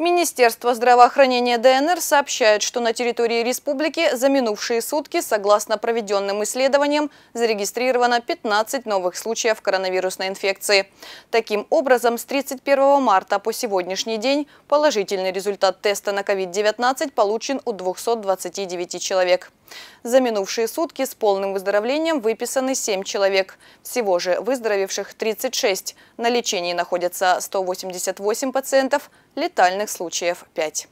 Министерство здравоохранения ДНР сообщает, что на территории республики за минувшие сутки, согласно проведенным исследованиям, зарегистрировано 15 новых случаев коронавирусной инфекции. Таким образом, с 31 марта по сегодняшний день положительный результат теста на COVID-19 получен у 229 человек. За минувшие сутки с полным выздоровлением выписаны 7 человек. Всего же выздоровевших 36. На лечении находятся 188 пациентов, летальных случаев 5.